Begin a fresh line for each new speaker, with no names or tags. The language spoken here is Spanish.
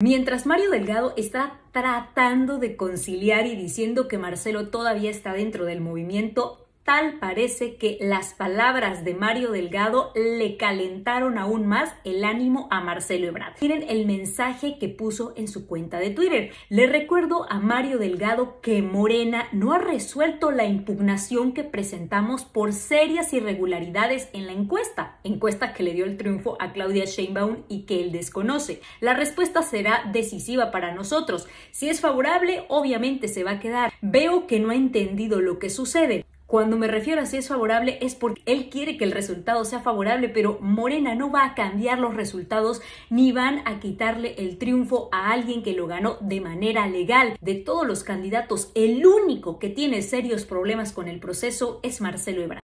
Mientras Mario Delgado está tratando de conciliar y diciendo que Marcelo todavía está dentro del movimiento, tal parece que las palabras de Mario Delgado le calentaron aún más el ánimo a Marcelo Ebrard. Miren el mensaje que puso en su cuenta de Twitter. Le recuerdo a Mario Delgado que Morena no ha resuelto la impugnación que presentamos por serias irregularidades en la encuesta, encuesta que le dio el triunfo a Claudia Sheinbaum y que él desconoce. La respuesta será decisiva para nosotros. Si es favorable, obviamente se va a quedar. Veo que no ha entendido lo que sucede. Cuando me refiero a si es favorable es porque él quiere que el resultado sea favorable, pero Morena no va a cambiar los resultados ni van a quitarle el triunfo a alguien que lo ganó de manera legal. De todos los candidatos, el único que tiene serios problemas con el proceso es Marcelo Ebrard.